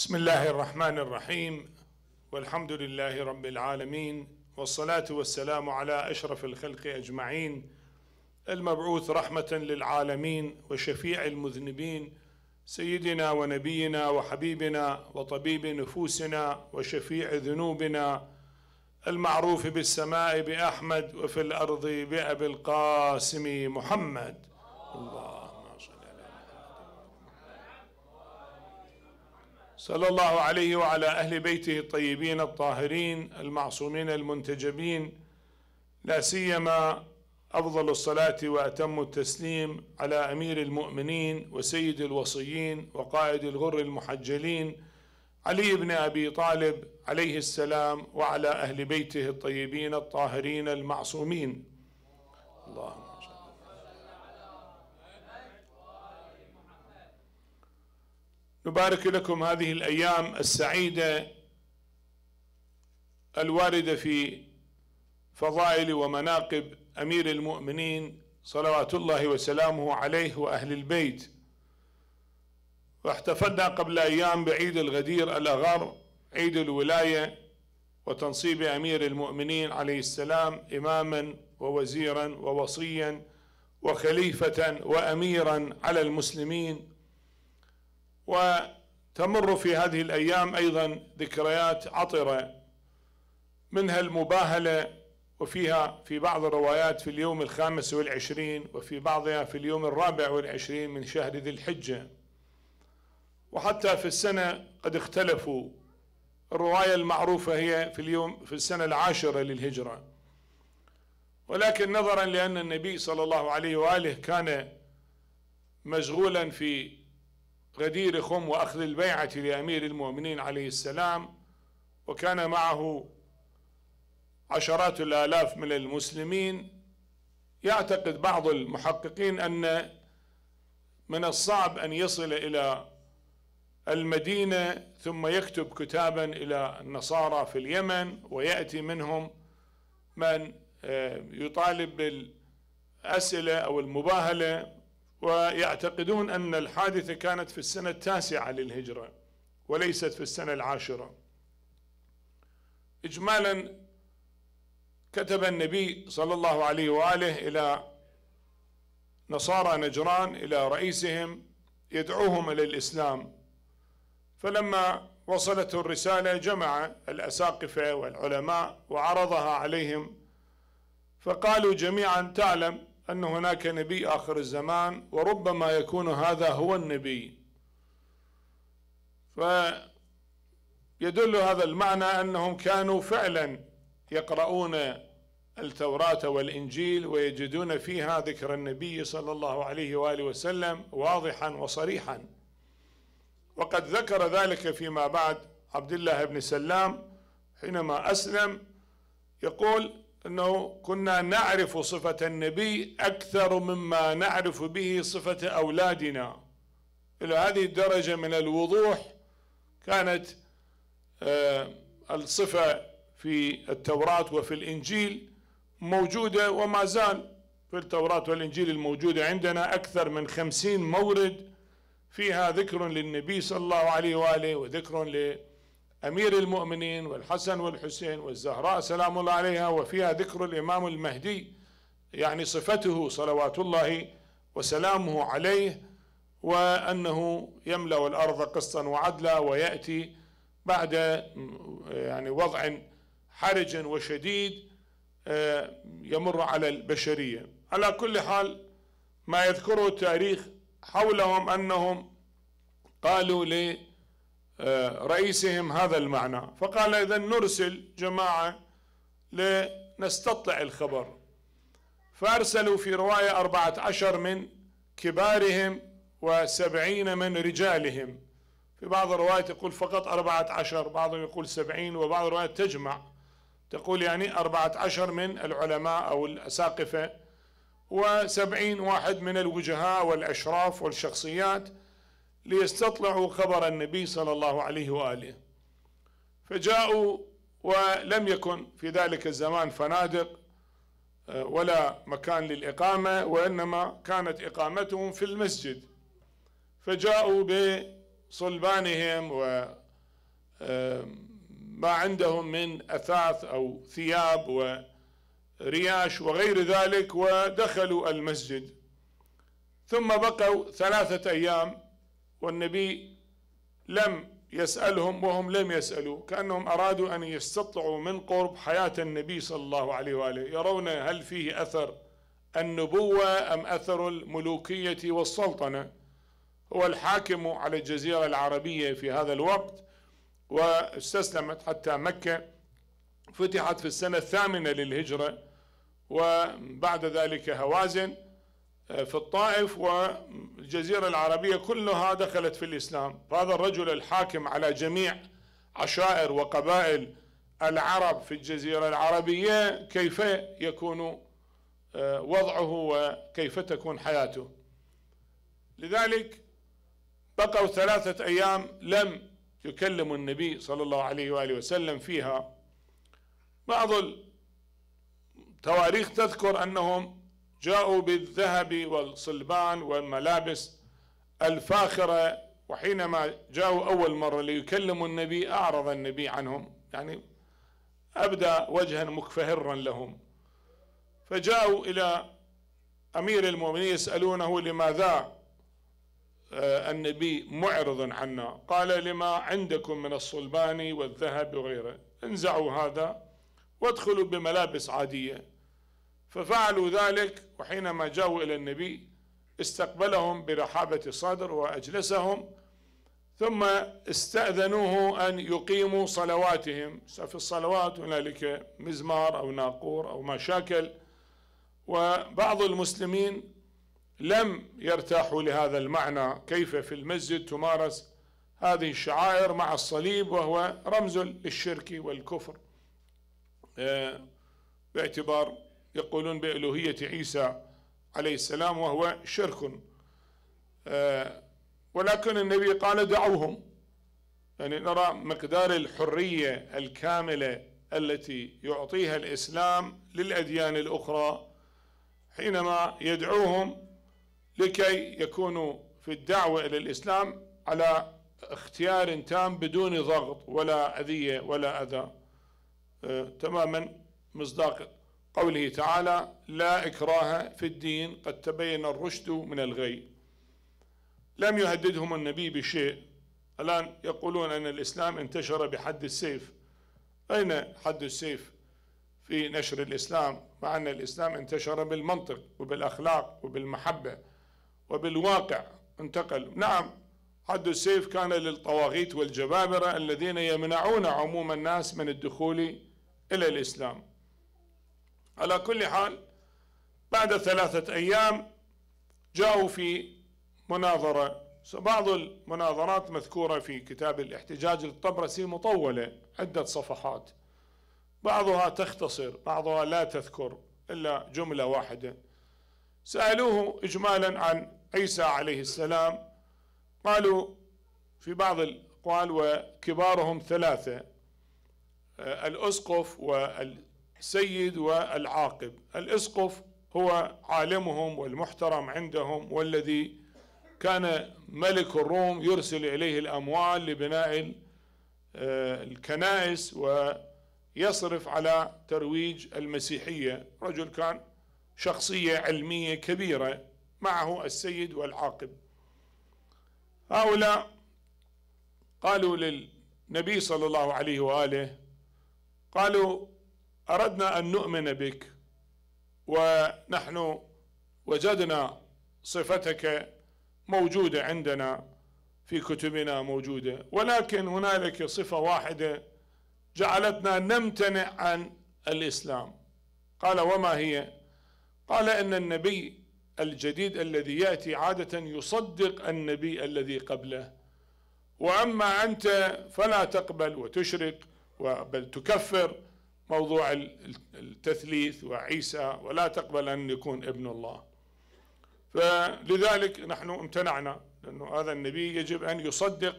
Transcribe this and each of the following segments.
بسم الله الرحمن الرحيم والحمد لله رب العالمين والصلاة والسلام على أشرف الخلق أجمعين المبعوث رحمة للعالمين وشفيع المذنبين سيدنا ونبينا وحبيبنا وطبيب نفوسنا وشفيع ذنوبنا المعروف بالسماء بأحمد وفي الأرض بأبي القاسم محمد الله صلى الله عليه وعلى اهل بيته الطيبين الطاهرين المعصومين المنتجبين لا سيما افضل الصلاه واتم التسليم على امير المؤمنين وسيد الوصيين وقائد الغر المحجلين علي بن ابي طالب عليه السلام وعلى اهل بيته الطيبين الطاهرين المعصومين اللهم نبارك لكم هذه الايام السعيده الوارده في فضائل ومناقب امير المؤمنين صلوات الله وسلامه عليه واهل البيت واحتفلنا قبل ايام بعيد الغدير الاغر عيد الولايه وتنصيب امير المؤمنين عليه السلام اماما ووزيرا ووصيا وخليفه واميرا على المسلمين وتمر في هذه الأيام أيضا ذكريات عطرة منها المباهلة وفيها في بعض الروايات في اليوم الخامس والعشرين وفي بعضها في اليوم الرابع والعشرين من شهر ذي الحجة وحتى في السنة قد اختلفوا الرواية المعروفة هي في اليوم في السنة العاشرة للهجرة ولكن نظرا لأن النبي صلى الله عليه وآله كان مشغولا في غديركم وأخذ البيعة لأمير المؤمنين عليه السلام وكان معه عشرات الآلاف من المسلمين يعتقد بعض المحققين أن من الصعب أن يصل إلى المدينة ثم يكتب كتابا إلى النصارى في اليمن ويأتي منهم من آه، يطالب بالأسئلة أو المباهلة ويعتقدون أن الحادثة كانت في السنة التاسعة للهجرة وليست في السنة العاشرة إجمالا كتب النبي صلى الله عليه وآله إلى نصارى نجران إلى رئيسهم يدعوهم إلى الإسلام فلما وصلته الرسالة جمع الأساقفة والعلماء وعرضها عليهم فقالوا جميعا تعلم أن هناك نبي آخر الزمان وربما يكون هذا هو النبي فيدل هذا المعنى أنهم كانوا فعلا يقرؤون التوراة والإنجيل ويجدون فيها ذكر النبي صلى الله عليه وآله وسلم واضحا وصريحا وقد ذكر ذلك فيما بعد عبد الله بن سلام حينما أسلم يقول انه كنا نعرف صفه النبي اكثر مما نعرف به صفه اولادنا الى هذه الدرجه من الوضوح كانت آه، الصفه في التوراه وفي الانجيل موجوده وما زال في التوراه والانجيل الموجوده عندنا اكثر من خمسين مورد فيها ذكر للنبي صلى الله عليه واله وذكر ل أمير المؤمنين والحسن والحسين والزهراء سلام الله عليها وفيها ذكر الإمام المهدي يعني صفته صلوات الله وسلامه عليه وأنه يملأ الأرض قسطا وعدلا ويأتي بعد يعني وضع حرج وشديد آه، يمر على البشرية على كل حال ما يذكره التاريخ حولهم أنهم قالوا لي رئيسهم هذا المعنى فقال إذا نرسل جماعة لنستطلع الخبر فأرسلوا في رواية أربعة عشر من كبارهم وسبعين من رجالهم في بعض الروايات يقول فقط أربعة عشر بعضهم يقول سبعين وبعض الروايات تجمع تقول يعني أربعة عشر من العلماء أو الأساقفة وسبعين واحد من الوجهاء والأشراف والشخصيات ليستطلعوا خبر النبي صلى الله عليه واله فجاءوا ولم يكن في ذلك الزمان فنادق آه، ولا مكان للاقامه وانما كانت اقامتهم في المسجد فجاءوا بصلبانهم و آه، ما عندهم من اثاث او ثياب ورياش وغير ذلك ودخلوا المسجد ثم بقوا ثلاثه ايام والنبي لم يسألهم وهم لم يسألوا كأنهم أرادوا أن يستطلعوا من قرب حياة النبي صلى الله عليه وآله يرون هل فيه أثر النبوة أم أثر الملوكية والسلطنة هو الحاكم على الجزيرة العربية في هذا الوقت واستسلمت حتى مكة فتحت في السنة الثامنة للهجرة وبعد ذلك هوازن آه، في الطائف والجزيرة العربية كلها دخلت في الإسلام فهذا الرجل الحاكم على جميع عشائر وقبائل العرب في الجزيرة العربية كيف يكون آه، وضعه وكيف تكون حياته لذلك بقوا ثلاثة أيام لم يكلم النبي صلى الله عليه وآله وسلم فيها بعض التواريخ تذكر أنهم جاءوا بالذهب والصلبان والملابس الفاخرة وحينما جاءوا أول مرة ليكلموا النبي أعرض النبي عنهم يعني أبدى وجها مكفهرا لهم فجاءوا إلى أمير المؤمنين يسألونه لماذا آه، النبي معرض عنا قال لما عندكم من الصلبان والذهب وغيره انزعوا هذا وادخلوا بملابس عادية ففعلوا ذلك وحينما جاءوا إلى النبي استقبلهم برحابة الصدر وأجلسهم ثم استأذنوه أن يقيموا صلواتهم في الصلوات هنالك مزمار أو ناقور أو ما شاكل وبعض المسلمين لم يرتاحوا لهذا المعنى كيف في المسجد تمارس هذه الشعائر مع الصليب وهو رمز للشرك والكفر آه، باعتبار يقولون بألوهية عيسى عليه السلام وهو شرك آه، ولكن النبي قال دعوهم يعني نرى مقدار الحرية الكاملة التي يعطيها الإسلام للأديان الأخرى حينما يدعوهم لكي يكونوا في الدعوة إلى الإسلام على اختيار تام بدون ضغط ولا أذية ولا أذى آه، تماما مصداق قوله تعالى لا إكراه في الدين قد تبين الرشد من الغي لم يهددهم النبي بشيء الآن يقولون أن الإسلام انتشر بحد السيف أين حد السيف في نشر الإسلام مع أن الإسلام انتشر بالمنطق وبالأخلاق وبالمحبة وبالواقع انتقل نعم حد السيف كان للطواغيت والجبابرة الذين يمنعون عموم الناس من الدخول إلى الإسلام على كل حال بعد ثلاثة أيام جاءوا في مناظرة بعض المناظرات مذكورة في كتاب الاحتجاج للطبرسي مطولة عدة صفحات بعضها تختصر بعضها لا تذكر إلا جملة واحدة سألوه إجمالا عن عيسى عليه السلام قالوا في بعض الأقوال وكبارهم ثلاثة آه، الأسقف وال السيد والعاقب الاسقف هو عالمهم والمحترم عندهم والذي كان ملك الروم يرسل اليه الاموال لبناء آه، الكنائس ويصرف على ترويج المسيحيه رجل كان شخصيه علميه كبيره معه السيد والعاقب هؤلاء قالوا للنبي صلى الله عليه واله قالوا أردنا أن نؤمن بك ونحن وجدنا صفتك موجودة عندنا في كتبنا موجودة ولكن هنالك صفة واحدة جعلتنا نمتنع عن الإسلام قال وما هي قال أن النبي الجديد الذي يأتي عادة يصدق النبي الذي قبله وأما أنت فلا تقبل وتشرك بل تكفر موضوع التثليث وعيسى ولا تقبل أن يكون ابن الله فلذلك نحن امتنعنا لأنه هذا النبي يجب أن يصدق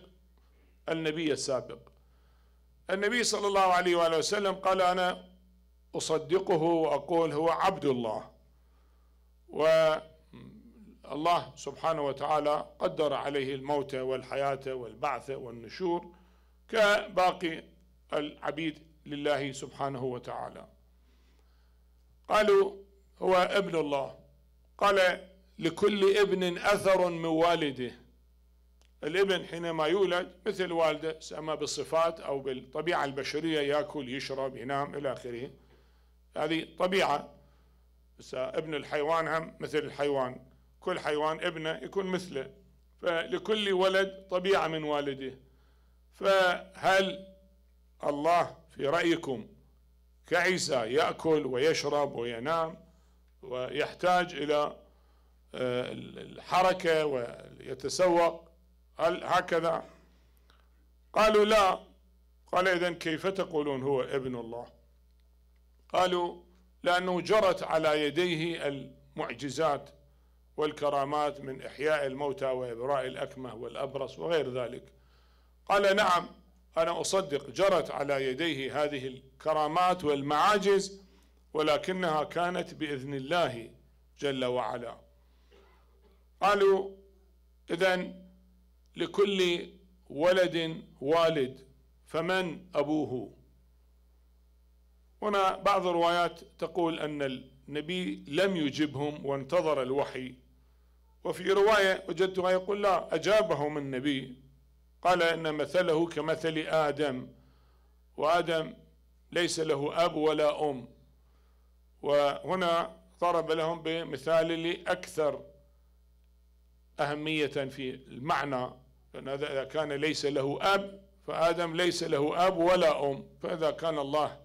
النبي السابق النبي صلى الله عليه وآله وسلم قال أنا أصدقه وأقول هو عبد الله والله سبحانه وتعالى قدر عليه الموت والحياة والبعث والنشور كباقي العبيد لله سبحانه وتعالى قالوا هو ابن الله قال لكل ابن أثر من والده الابن حينما يولد مثل والده سما بالصفات أو بالطبيعة البشرية يأكل يشرب ينام إلى آخره هذه طبيعة بس ابن الحيوان هم مثل الحيوان كل حيوان ابنه يكون مثله فلكل ولد طبيعة من والده فهل الله في رأيكم كعيسى يأكل ويشرب وينام ويحتاج إلى آه، الحركة ويتسوق هل هكذا قالوا لا قال إذا كيف تقولون هو ابن الله قالوا لأنه جرت على يديه المعجزات والكرامات من إحياء الموتى وإبراء الأكمة والأبرص وغير ذلك قال نعم أنا أصدق جرت على يديه هذه الكرامات والمعاجز ولكنها كانت بإذن الله جل وعلا قالوا إذا لكل ولد والد فمن أبوه هنا بعض الروايات تقول أن النبي لم يجبهم وانتظر الوحي وفي رواية وجدتها يقول لا أجابهم النبي قال إن مثله كمثل آدم وآدم ليس له أب ولا أم وهنا ضرب لهم بمثال لأكثر أهمية في المعنى لأن إذا كان ليس له أب فآدم ليس له أب ولا أم فإذا كان الله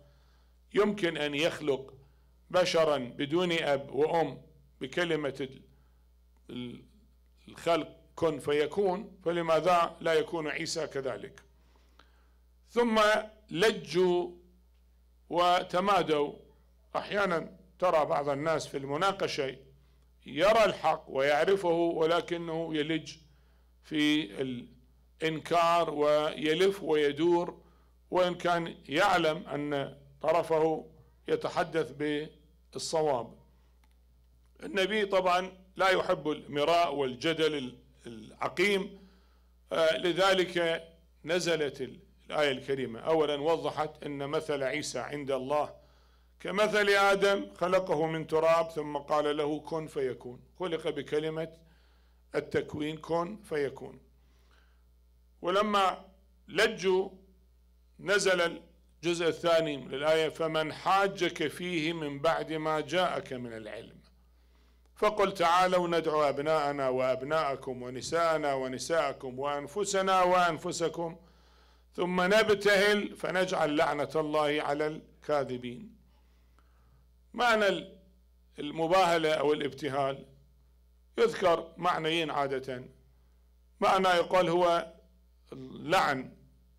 يمكن أن يخلق بشرا بدون أب وأم بكلمة الخلق كن فيكون فلماذا لا يكون عيسى كذلك ثم لجوا وتمادوا احيانا ترى بعض الناس في المناقشه يرى الحق ويعرفه ولكنه يلج في الانكار ويلف ويدور وان كان يعلم ان طرفه يتحدث بالصواب النبي طبعا لا يحب المراء والجدل العقيم آه، لذلك نزلت الآية الكريمة أولا وضحت أن مثل عيسى عند الله كمثل آدم خلقه من تراب ثم قال له كن فيكون خلق بكلمة التكوين كن فيكون ولما لجوا نزل الجزء الثاني من الآية فمن حاجك فيه من بعد ما جاءك من العلم فقل تعالوا ندعو أبناءنا وأبناءكم ونساءنا ونساءكم وأنفسنا وأنفسكم ثم نبتهل فنجعل لعنة الله على الكاذبين معنى المباهلة أو الابتهال يذكر معنيين عادة معنى يقال هو اللعن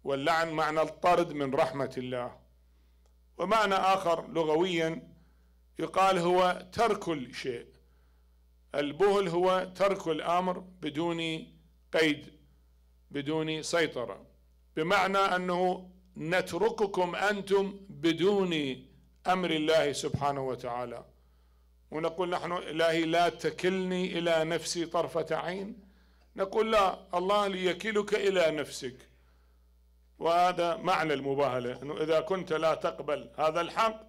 واللعن معنى الطرد من رحمة الله ومعنى آخر لغويا يقال هو ترك الشيء البهل هو ترك الامر بدون قيد بدون سيطره بمعنى انه نترككم انتم بدون امر الله سبحانه وتعالى ونقول نحن الهي لا تكلني الى نفسي طرفه عين نقول لا الله ليكلك الى نفسك وهذا معنى المباهله انه اذا كنت لا تقبل هذا الحق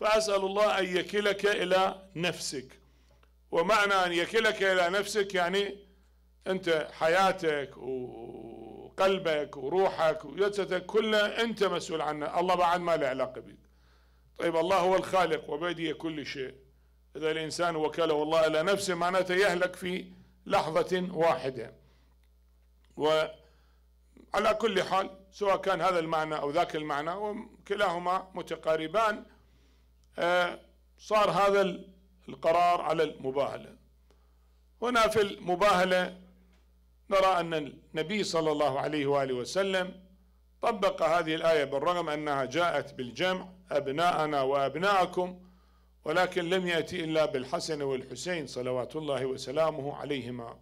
فاسال الله ان يكلك الى نفسك ومعنى أن يكلك إلى نفسك يعني أنت حياتك وقلبك وروحك وجسدك كله أنت مسؤول عنه الله بعد ما له علاقة بك طيب الله هو الخالق وبيده كل شيء إذا الإنسان وكله الله إلى نفسه معناته يهلك في لحظة واحدة و على كل حال سواء كان هذا المعنى أو ذاك المعنى وكلاهما متقاربان آه، صار هذا القرار على المباهلة هنا في المباهلة نرى أن النبي صلى الله عليه وآله وسلم طبق هذه الآية بالرغم أنها جاءت بالجمع أبناءنا وأبناءكم ولكن لم يأتي إلا بالحسن والحسين صلوات الله وسلامه عليهما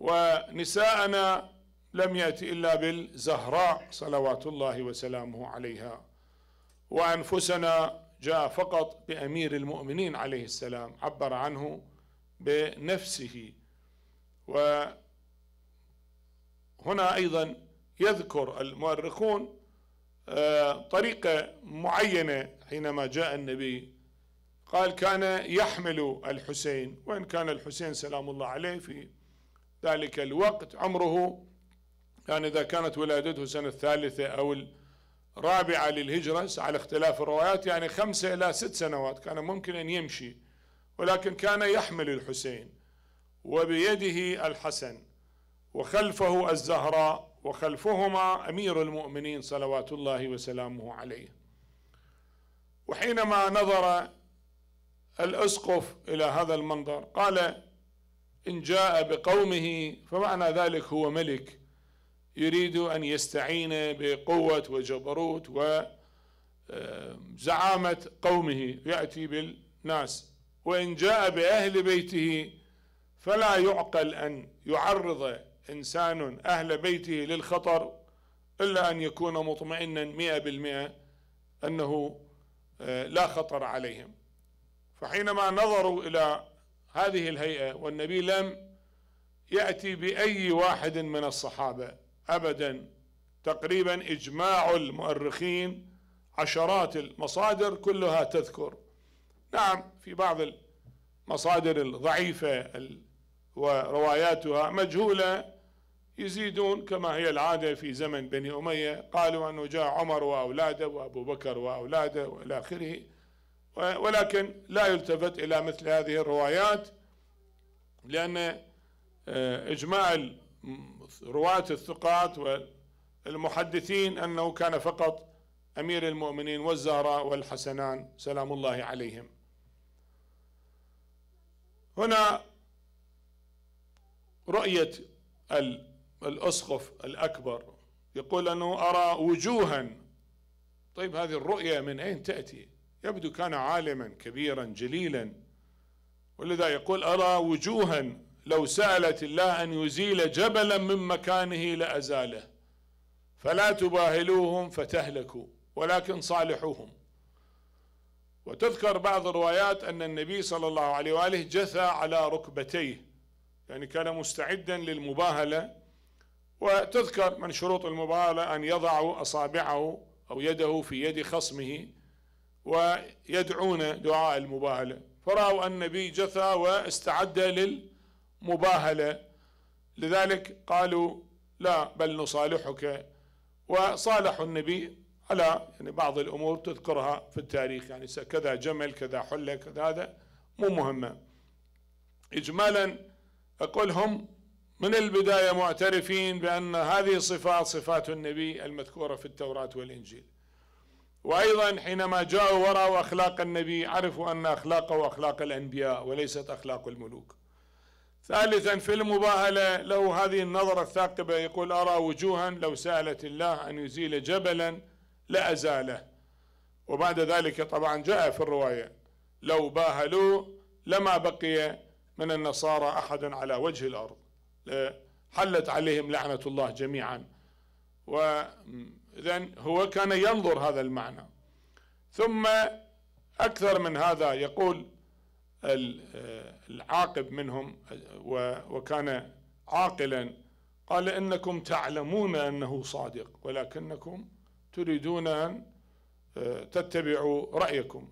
ونساءنا لم يأتي إلا بالزهراء صلوات الله وسلامه عليها وأنفسنا جاء فقط بأمير المؤمنين عليه السلام عبر عنه بنفسه وهنا أيضا يذكر المؤرخون آه، طريقة معينة حينما جاء النبي قال كان يحمل الحسين وإن كان الحسين سلام الله عليه في ذلك الوقت عمره يعني إذا كانت ولادته سنة الثالثة أو رابعة للهجرة على اختلاف الروايات يعني خمسة إلى ست سنوات كان ممكن أن يمشي ولكن كان يحمل الحسين وبيده الحسن وخلفه الزهراء وخلفهما أمير المؤمنين صلوات الله وسلامه عليه وحينما نظر الأسقف إلى هذا المنظر قال إن جاء بقومه فمعنى ذلك هو ملك يريد أن يستعين بقوة وجبروت وزعامة قومه يأتي بالناس وإن جاء بأهل بيته فلا يعقل أن يعرض إنسان أهل بيته للخطر إلا أن يكون مطمئنا مئة بالمئة أنه آه، لا خطر عليهم فحينما نظروا إلى هذه الهيئة والنبي لم يأتي بأي واحد من الصحابة أبدا تقريبا إجماع المؤرخين عشرات المصادر كلها تذكر نعم في بعض المصادر الضعيفة ورواياتها مجهولة يزيدون كما هي العادة في زمن بني أمية قالوا أنه جاء عمر وأولاده وأبو بكر وأولاده وإلى آخره ولكن لا يلتفت إلى مثل هذه الروايات لأن آه، إجماع رواة الثقات والمحدثين أنه كان فقط أمير المؤمنين والزهراء والحسنان سلام الله عليهم هنا رؤية الأسقف الأكبر يقول أنه أرى وجوها طيب هذه الرؤية من أين تأتي يبدو كان عالما كبيرا جليلا ولذا يقول أرى وجوها لو سألت الله أن يزيل جبلا من مكانه لأزاله فلا تباهلوهم فتهلكوا ولكن صالحوهم وتذكر بعض الروايات أن النبي صلى الله عليه وآله جثى على ركبتيه يعني كان مستعدا للمباهلة وتذكر من شروط المباهلة أن يضع أصابعه أو يده في يد خصمه ويدعون دعاء المباهلة فرأوا النبي جثى واستعد لل مباهله لذلك قالوا لا بل نصالحك وصالحوا النبي على يعني بعض الامور تذكرها في التاريخ يعني كذا جمل كذا حله كذا هذا مو مهمه اجمالا اقول هم من البدايه معترفين بان هذه الصفات صفات النبي المذكوره في التوراه والانجيل وايضا حينما جاءوا وراء اخلاق النبي عرفوا ان اخلاقه اخلاق الانبياء وليست اخلاق الملوك ثالثا في المباهلة له هذه النظرة الثاقبة يقول أرى وجوها لو سألت الله أن يزيل جبلا لأزاله وبعد ذلك طبعا جاء في الرواية لو باهلوا لما بقي من النصارى أحد على وجه الأرض حلت عليهم لعنة الله جميعا وإذا هو كان ينظر هذا المعنى ثم أكثر من هذا يقول العاقب منهم وكان عاقلا قال إنكم تعلمون أنه صادق ولكنكم تريدون أن آه، تتبعوا رأيكم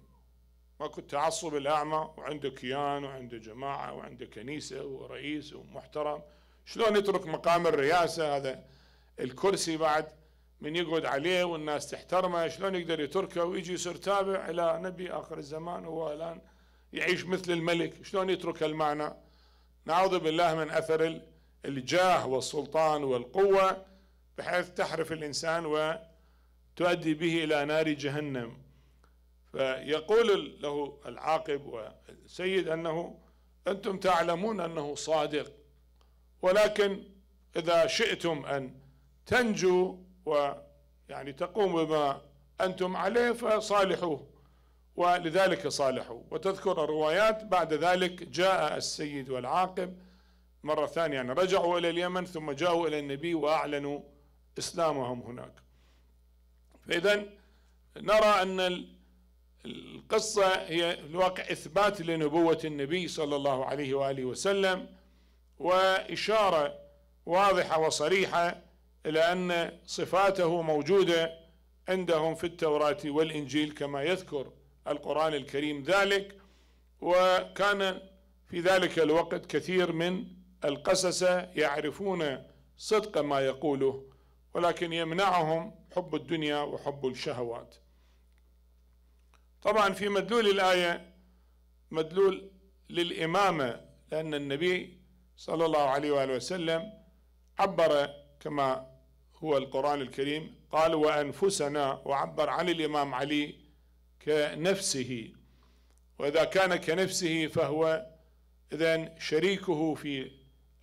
ماكو التعصب الأعمى وعنده كيان وعنده جماعة وعنده كنيسة ورئيس ومحترم شلون يترك مقام الرئاسة هذا الكرسي بعد من يقعد عليه والناس تحترمه شلون يقدر يتركه ويجي يصير تابع إلى نبي آخر الزمان هو الآن يعيش مثل الملك شلون يترك المعنى نعوذ بالله من أثر الجاه والسلطان والقوة بحيث تحرف الإنسان وتؤدي به إلى نار جهنم فيقول له العاقب والسيد أنه أنتم تعلمون أنه صادق ولكن إذا شئتم أن تنجوا ويعني تقوم بما أنتم عليه فصالحوه ولذلك صالحوا وتذكر الروايات بعد ذلك جاء السيد والعاقب مرة ثانية يعني رجعوا إلى اليمن ثم جاءوا إلى النبي وأعلنوا إسلامهم هناك فإذا نرى أن القصة هي في الواقع إثبات لنبوة النبي صلى الله عليه وآله وسلم وإشارة واضحة وصريحة إلى أن صفاته موجودة عندهم في التوراة والإنجيل كما يذكر القرآن الكريم ذلك وكان في ذلك الوقت كثير من القسسة يعرفون صدق ما يقوله ولكن يمنعهم حب الدنيا وحب الشهوات طبعا في مدلول الآية مدلول للإمامة لأن النبي صلى الله عليه وآله وسلم عبر كما هو القرآن الكريم قال وأنفسنا وعبر عن الإمام علي كنفسه وإذا كان كنفسه فهو إذا شريكه في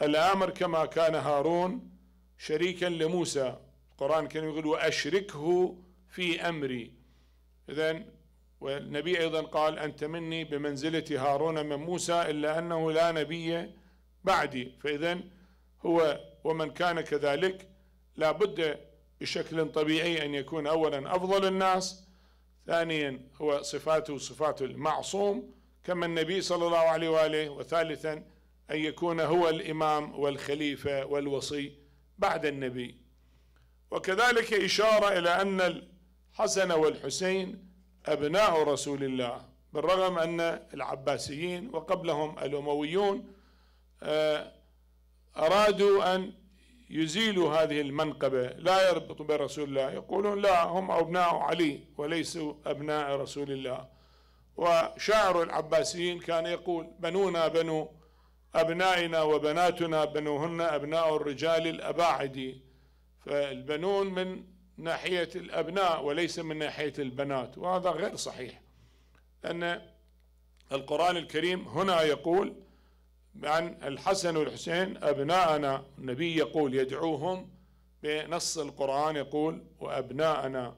الأمر كما كان هارون شريكا لموسى القرآن كان يقول وأشركه في أمري إذا والنبي أيضا قال أنت مني بمنزلة هارون من موسى إلا أنه لا نبي بعدي فإذا هو ومن كان كذلك لا بد بشكل طبيعي أن يكون أولا أفضل الناس ثانيا هو صفاته صفات المعصوم كما النبي صلى الله عليه واله وثالثا ان يكون هو الامام والخليفه والوصي بعد النبي وكذلك اشاره الى ان الحسن والحسين ابناء رسول الله بالرغم ان العباسيين وقبلهم الامويون آه، ارادوا ان يزيل هذه المنقبة لا يربط برسول الله يقولون لا هم أبناء علي وليسوا أبناء رسول الله وشاعر العباسيين كان يقول بنونا بنو أبنائنا وبناتنا بنوهن أبناء الرجال الأباعد فالبنون من ناحية الأبناء وليس من ناحية البنات وهذا غير صحيح أن القرآن الكريم هنا يقول عن الحسن والحسين أبناءنا النبي يقول يدعوهم بنص القرآن يقول وأبناءنا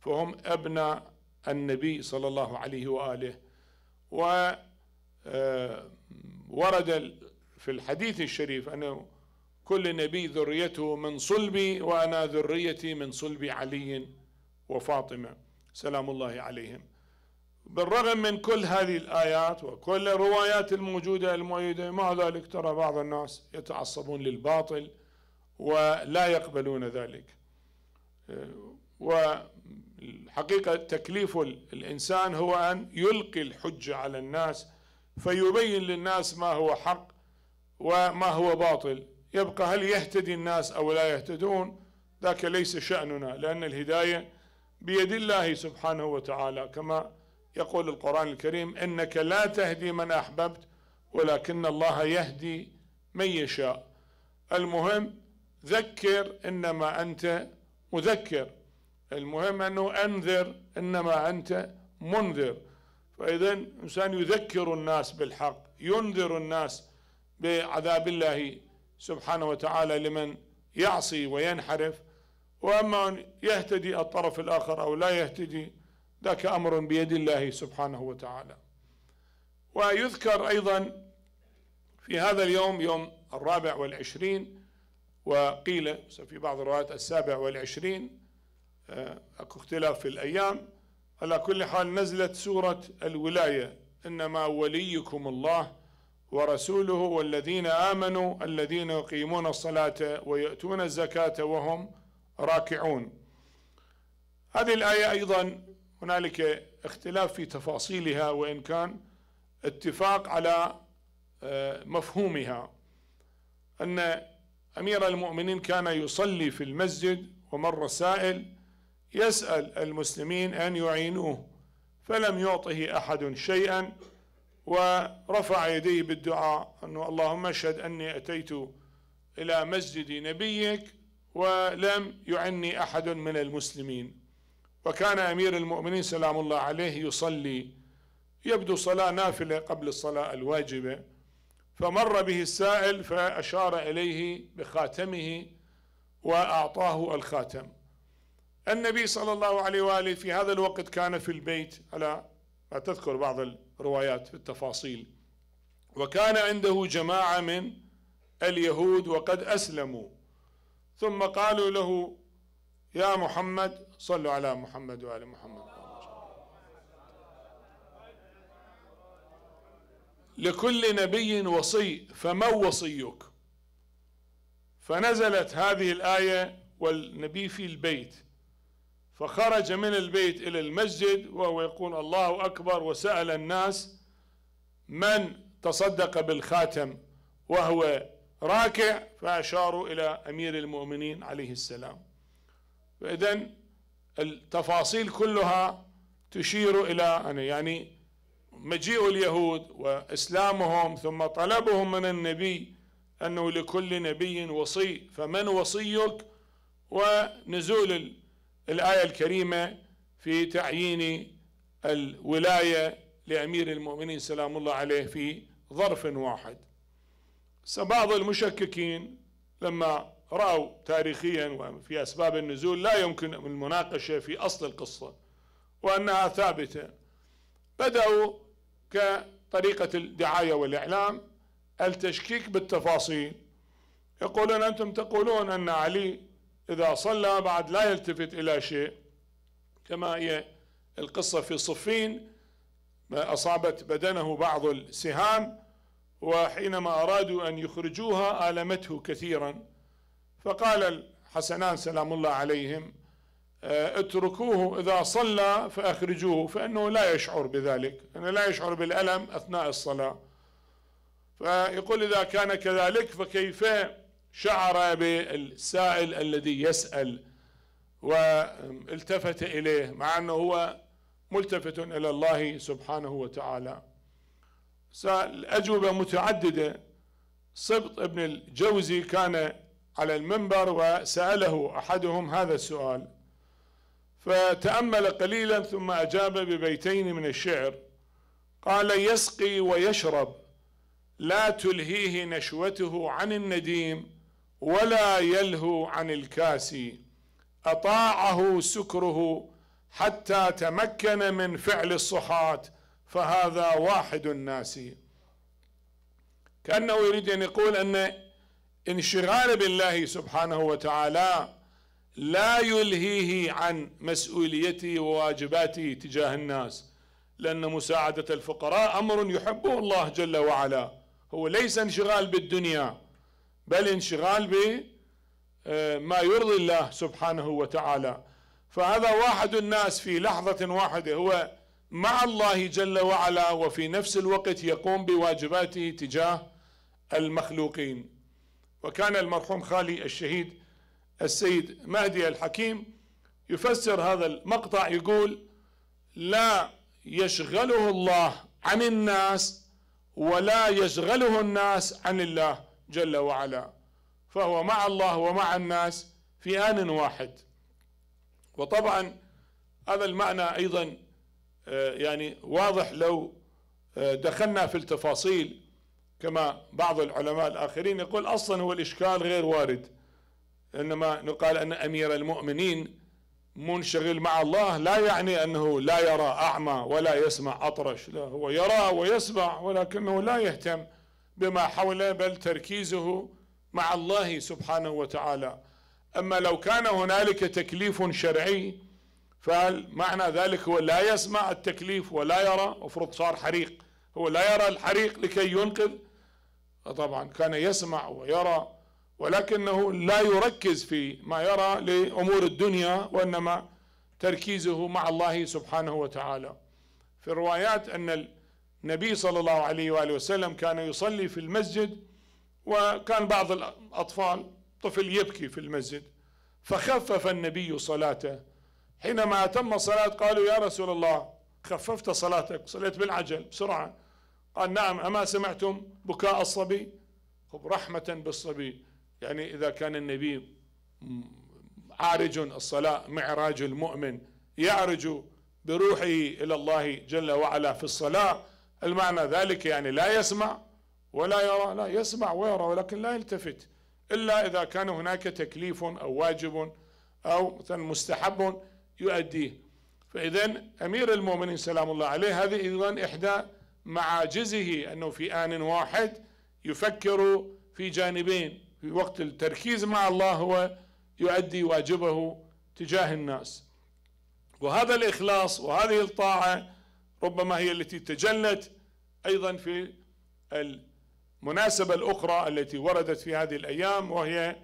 فهم أبناء النبي صلى الله عليه وآله وورد آه، في الحديث الشريف أنه كل نبي ذريته من صلبي وأنا ذريتي من صلب علي وفاطمة سلام الله عليهم بالرغم من كل هذه الآيات وكل الروايات الموجودة المؤيدة مع ذلك ترى بعض الناس يتعصبون للباطل ولا يقبلون ذلك والحقيقة تكليف الإنسان هو أن يلقي الحجة على الناس فيبين للناس ما هو حق وما هو باطل يبقى هل يهتدي الناس أو لا يهتدون ذاك ليس شأننا لأن الهداية بيد الله سبحانه وتعالى كما يقول القرآن الكريم إنك لا تهدي من أحببت ولكن الله يهدي من يشاء المهم ذكر إنما أنت مذكر المهم أنه أنذر إنما أنت منذر فإذا الإنسان يذكر الناس بالحق ينذر الناس بعذاب الله سبحانه وتعالى لمن يعصي وينحرف وأما أن يهتدي الطرف الآخر أو لا يهتدي ذاك أمر بيد الله سبحانه وتعالى ويذكر أيضا في هذا اليوم يوم الرابع والعشرين وقيل في بعض الروايات السابع والعشرين آه، أكو اختلاف في الأيام على كل حال نزلت سورة الولاية إنما وليكم الله ورسوله والذين آمنوا الذين يقيمون الصلاة ويؤتون الزكاة وهم راكعون هذه الآية أيضا هنالك اختلاف في تفاصيلها وإن كان اتفاق على آه، مفهومها أن أمير المؤمنين كان يصلي في المسجد ومر سائل يسأل المسلمين أن يعينوه فلم يعطه أحد شيئا ورفع يديه بالدعاء أنه اللهم اشهد أني أتيت إلى مسجد نبيك ولم يعني أحد من المسلمين وكان أمير المؤمنين سلام الله عليه يصلي يبدو صلاة نافلة قبل الصلاة الواجبة فمر به السائل فأشار إليه بخاتمه وأعطاه الخاتم النبي صلى الله عليه وآله في هذا الوقت كان في البيت على ما تذكر بعض الروايات في التفاصيل وكان عنده جماعة من اليهود وقد أسلموا ثم قالوا له يا محمد صلوا على محمد وآل محمد لكل نبي وصي فما وصيك فنزلت هذه الآية والنبي في البيت فخرج من البيت إلى المسجد وهو يقول الله أكبر وسأل الناس من تصدق بالخاتم وهو راكع فأشاروا إلى أمير المؤمنين عليه السلام فإذا التفاصيل كلها تشير الى يعني مجيء اليهود واسلامهم ثم طلبهم من النبي انه لكل نبي وصي فمن وصيك ونزول الايه الكريمه في تعيين الولايه لامير المؤمنين سلام الله عليه في ظرف واحد بعض المشككين لما رأوا تاريخيا وفي أسباب النزول لا يمكن المناقشة في أصل القصة وأنها ثابتة بدأوا كطريقة الدعاية والإعلام التشكيك بالتفاصيل يقولون أنتم تقولون أن علي إذا صلى بعد لا يلتفت إلى شيء كما هي القصة في صفين أصابت بدنه بعض السهام وحينما أرادوا أن يخرجوها آلمته كثيراً فقال الحسنان سلام الله عليهم آه، اتركوه إذا صلى فأخرجوه فإنه لا يشعر بذلك إنه لا يشعر بالألم أثناء الصلاة فيقول إذا كان كذلك فكيف شعر بالسائل الذي يسأل والتفت إليه مع أنه هو ملتفت إلى الله سبحانه وتعالى الاجوبه متعددة سبط ابن الجوزي كان على المنبر وسأله أحدهم هذا السؤال فتأمل قليلا ثم أجاب ببيتين من الشعر قال يسقي ويشرب لا تلهيه نشوته عن النديم ولا يلهو عن الكاسي أطاعه سكره حتى تمكن من فعل الصحاة فهذا واحد الناس كأنه يريد أن يقول أن انشغال بالله سبحانه وتعالى لا يلهيه عن مسؤوليته وواجباته تجاه الناس لأن مساعدة الفقراء أمر يحبه الله جل وعلا هو ليس انشغال بالدنيا بل انشغال بما آه، يرضي الله سبحانه وتعالى فهذا واحد الناس في لحظة واحدة هو مع الله جل وعلا وفي نفس الوقت يقوم بواجباته تجاه المخلوقين وكان المرحوم خالي الشهيد السيد مهدي الحكيم يفسر هذا المقطع يقول لا يشغله الله عن الناس ولا يشغله الناس عن الله جل وعلا فهو مع الله ومع الناس في آن واحد وطبعا هذا المعنى أيضا آه، يعني واضح لو آه، دخلنا في التفاصيل كما بعض العلماء الآخرين يقول أصلا هو الإشكال غير وارد إنما نقال أن أمير المؤمنين منشغل مع الله لا يعني أنه لا يرى أعمى ولا يسمع أطرش لا هو يرى ويسمع ولكنه لا يهتم بما حوله بل تركيزه مع الله سبحانه وتعالى أما لو كان هنالك تكليف شرعي فهل معنى ذلك هو لا يسمع التكليف ولا يرى افرض صار حريق هو لا يرى الحريق لكي ينقذ طبعا كان يسمع ويرى ولكنه لا يركز في ما يرى لأمور الدنيا وإنما تركيزه مع الله سبحانه وتعالى في الروايات أن النبي صلى الله عليه وآله وسلم كان يصلي في المسجد وكان بعض الأطفال طفل يبكي في المسجد فخفف النبي صلاته حينما أتم الصلاة قالوا يا رسول الله خففت صلاتك صليت بالعجل بسرعة قال نعم أما سمعتم بكاء الصبي خب رحمة بالصبي يعني إذا كان النبي عارج الصلاة معراج المؤمن يعرج بروحه إلى الله جل وعلا في الصلاة المعنى ذلك يعني لا يسمع ولا يرى لا يسمع ويرى ولكن لا يلتفت إلا إذا كان هناك تكليف أو واجب أو مثلا مستحب يؤديه فإذا أمير المؤمنين سلام الله عليه هذه أيضا إحدى معاجزه أنه في آن واحد يفكر في جانبين في وقت التركيز مع الله هو يؤدي واجبه تجاه الناس وهذا الإخلاص وهذه الطاعة ربما هي التي تجلت أيضا في المناسبة الأخرى التي وردت في هذه الأيام وهي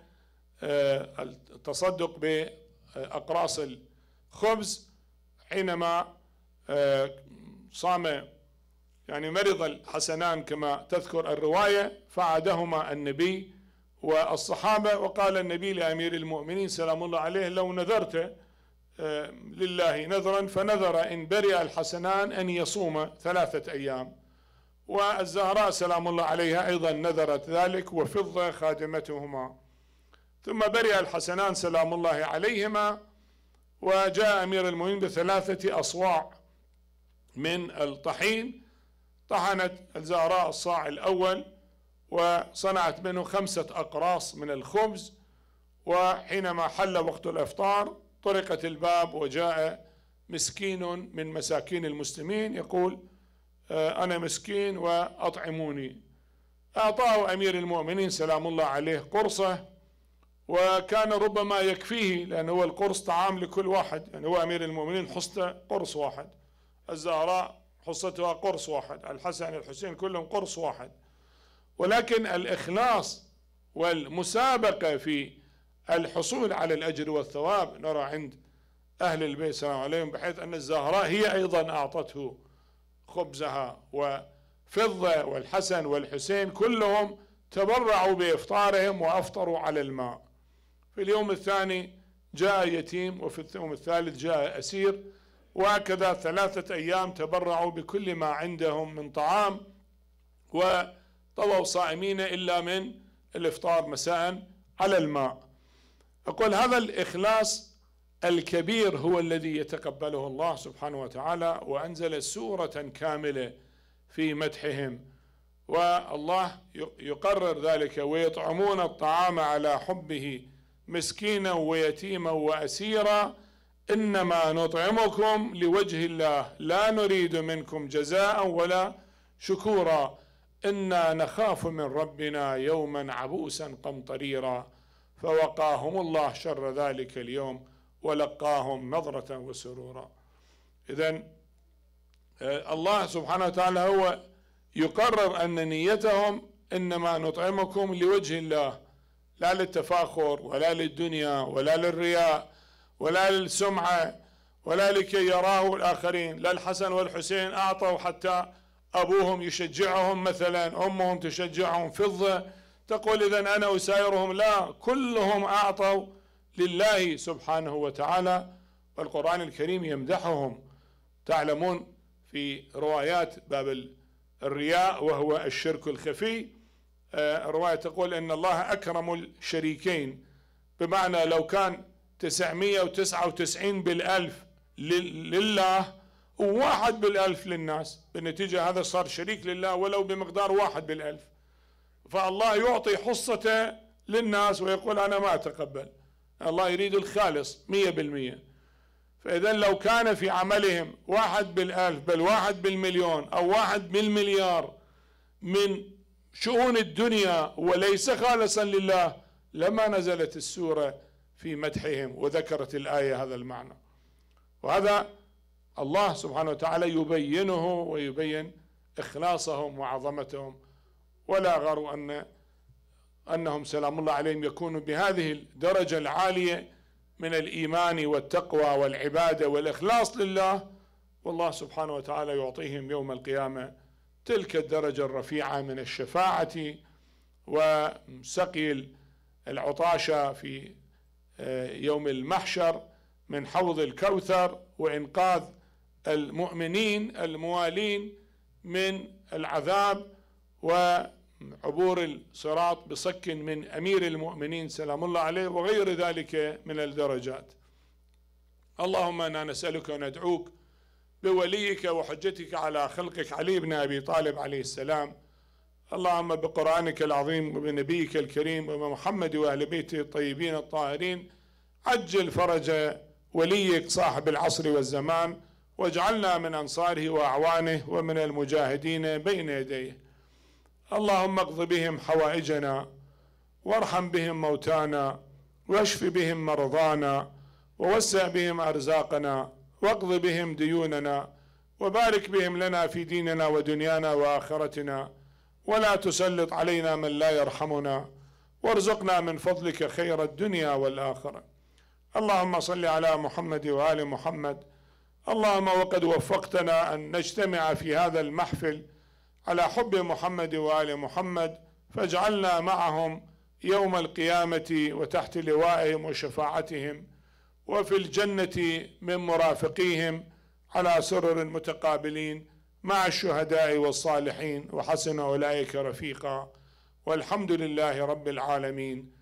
آه، التصدق بأقراص الخبز حينما آه، صام يعني مرض الحسنان كما تذكر الرواية فعدهما النبي والصحابة وقال النبي لأمير المؤمنين سلام الله عليه لو نذرت آه، لله نذرا فنذر إن برئ الحسنان أن يصوم ثلاثة أيام والزهراء سلام الله عليها أيضا نذرت ذلك وفضة خادمتهما ثم برئ الحسنان سلام الله عليهما وجاء أمير المؤمنين بثلاثة أصواع من الطحين طحنت الزهراء الصاع الأول وصنعت منه خمسة أقراص من الخبز وحينما حل وقت الإفطار طرقت الباب وجاء مسكين من مساكين المسلمين يقول آه، أنا مسكين وأطعموني أعطاه أمير المؤمنين سلام الله عليه قرصة وكان ربما يكفيه لأن هو القرص طعام لكل واحد يعني هو أمير المؤمنين حصته قرص واحد الزهراء حصتها قرص واحد الحسن يعني الحسين كلهم قرص واحد ولكن الإخلاص والمسابقة في الحصول على الأجر والثواب نرى عند أهل البيت سلام عليهم بحيث أن الزهراء هي أيضا أعطته خبزها وفضة والحسن والحسين كلهم تبرعوا بإفطارهم وأفطروا على الماء في اليوم الثاني جاء يتيم وفي اليوم الثالث جاء أسير وهكذا ثلاثة أيام تبرعوا بكل ما عندهم من طعام وطووا صائمين إلا من الإفطار مساء على الماء أقول هذا الإخلاص الكبير هو الذي يتقبله الله سبحانه وتعالى وأنزل سورة كاملة في مدحهم والله يقرر ذلك ويطعمون الطعام على حبه مسكينا ويتيما وأسيرا إنما نطعمكم لوجه الله لا نريد منكم جزاء ولا شكورا إنا نخاف من ربنا يوما عبوسا قمطريرا فوقاهم الله شر ذلك اليوم ولقاهم نظرة وسرورا إذا آه، الله سبحانه وتعالى هو يقرر أن نيتهم إنما نطعمكم لوجه الله لا للتفاخر ولا للدنيا ولا للرياء ولا للسمعة ولا لكي يراه الآخرين لا الحسن والحسين أعطوا حتى أبوهم يشجعهم مثلا أمهم تشجعهم فضة تقول إذا أنا أسايرهم لا كلهم أعطوا لله سبحانه وتعالى والقرآن الكريم يمدحهم تعلمون في روايات باب الرياء وهو الشرك الخفي الرواية آه، تقول أن الله أكرم الشريكين بمعنى لو كان 999 بالألف لله وواحد بالألف للناس بالنتيجة هذا صار شريك لله ولو بمقدار واحد بالألف فالله يعطي حصته للناس ويقول أنا ما أتقبل الله يريد الخالص مية بالمية فإذا لو كان في عملهم واحد بالألف بل واحد بالمليون أو واحد بالمليار من شؤون الدنيا وليس خالصا لله لما نزلت السوره في مدحهم وذكرت الآية هذا المعنى وهذا الله سبحانه وتعالى يبينه ويبين إخلاصهم وعظمتهم ولا غر أن أنهم سلام الله عليهم يكونوا بهذه الدرجة العالية من الإيمان والتقوى والعبادة والإخلاص لله والله سبحانه وتعالى يعطيهم يوم القيامة تلك الدرجة الرفيعة من الشفاعة وسقي العطاشة في آه، يوم المحشر من حوض الكوثر وإنقاذ المؤمنين الموالين من العذاب وعبور الصراط بصك من أمير المؤمنين سلام الله عليه وغير ذلك من الدرجات اللهم انا نسالك وندعوك بوليك وحجتك على خلقك علي بن ابي طالب عليه السلام اللهم بقرانك العظيم وبنبيك الكريم وبمحمد واهل بيته الطيبين الطاهرين عجل فرج وليك صاحب العصر والزمان واجعلنا من انصاره واعوانه ومن المجاهدين بين يديه اللهم اقض بهم حوائجنا وارحم بهم موتانا واشف بهم مرضانا ووسع بهم ارزاقنا واقض بهم ديوننا وبارك بهم لنا في ديننا ودنيانا واخرتنا ولا تسلط علينا من لا يرحمنا وارزقنا من فضلك خير الدنيا والاخره اللهم صل على محمد وآل محمد اللهم وقد وفقتنا أن نجتمع في هذا المحفل على حب محمد وآل محمد فاجعلنا معهم يوم القيامة وتحت لوائهم وشفاعتهم وفي الجنة من مرافقيهم على سرر متقابلين مع الشهداء والصالحين وحسن أولئك رفيقا والحمد لله رب العالمين